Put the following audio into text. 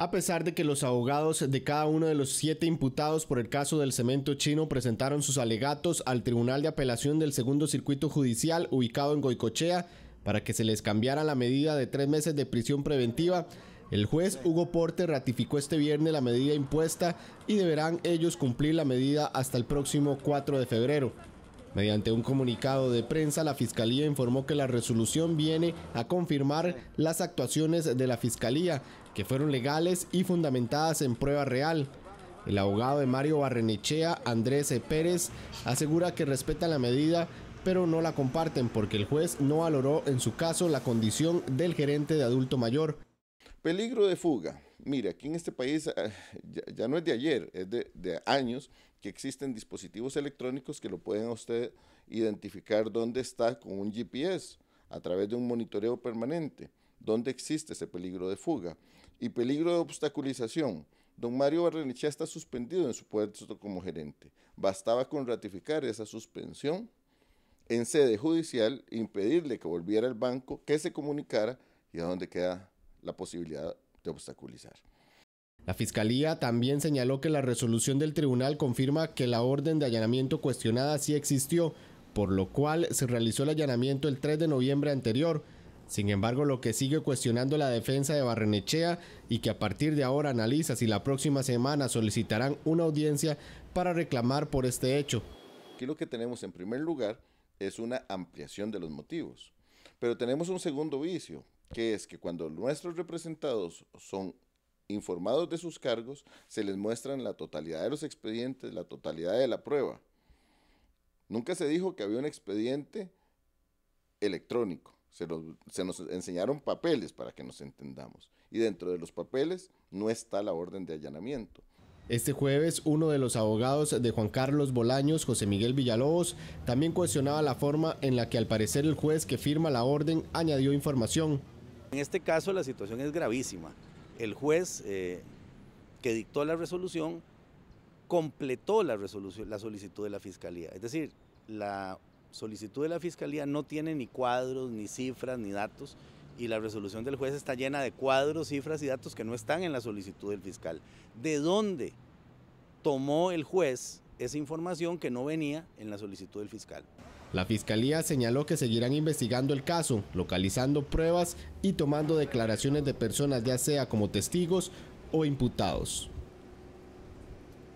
a pesar de que los abogados de cada uno de los siete imputados por el caso del cemento chino presentaron sus alegatos al Tribunal de Apelación del Segundo Circuito Judicial ubicado en Goicochea para que se les cambiara la medida de tres meses de prisión preventiva. El juez Hugo Porte ratificó este viernes la medida impuesta y deberán ellos cumplir la medida hasta el próximo 4 de febrero. Mediante un comunicado de prensa, la Fiscalía informó que la resolución viene a confirmar las actuaciones de la Fiscalía, que fueron legales y fundamentadas en prueba real. El abogado de Mario Barrenechea, Andrés e. Pérez, asegura que respeta la medida, pero no la comparten porque el juez no valoró en su caso la condición del gerente de adulto mayor. Peligro de fuga. Mira, aquí en este país eh, ya, no es de ayer, es de años que existen dispositivos electrónicos que lo pueden usted identificar dónde está con un GPS a través de un monitoreo permanente, dónde existe ese peligro de fuga y peligro de obstaculización. Don Mario Barrenechea está suspendido en su puesto como gerente. Bastaba con ratificar esa suspensión en sede judicial, impedirle que volviera al banco, que se comunicara y a dónde queda la posibilidad de obstaculizar. La Fiscalía también señaló que la resolución del tribunal confirma que la orden de allanamiento cuestionada sí existió, por lo cual se realizó el allanamiento el 3 de noviembre anterior. Sin embargo, lo que sigue cuestionando la defensa de Barrenechea y que a partir de ahora analiza si la próxima semana solicitarán una audiencia para reclamar por este hecho. Aquí lo que tenemos en primer lugar es una ampliación de los motivos, pero tenemos un segundo vicio, que es que cuando nuestros representados son informados de sus cargos, se les muestran la totalidad de los expedientes, la totalidad de la prueba. Nunca se dijo que había un expediente electrónico. Se, nos enseñaron papeles para que nos entendamos. Y dentro de los papeles no está la orden de allanamiento. Este jueves, uno de los abogados de Juan Carlos Bolaños, José Miguel Villalobos, también cuestionaba la forma en la que al parecer el juez que firma la orden añadió información. En este caso la situación es gravísima el juez eh, que dictó la resolución completó la solicitud de la fiscalía. Es decir, la solicitud de la fiscalía no tiene ni cuadros, ni cifras, ni datos, y la resolución del juez está llena de cuadros, cifras y datos que no están en la solicitud del fiscal. ¿De dónde tomó el juez esa información que no venía en la solicitud del fiscal? La fiscalía señaló que seguirán investigando el caso, localizando pruebas y tomando declaraciones de personas ya sea como testigos o imputados.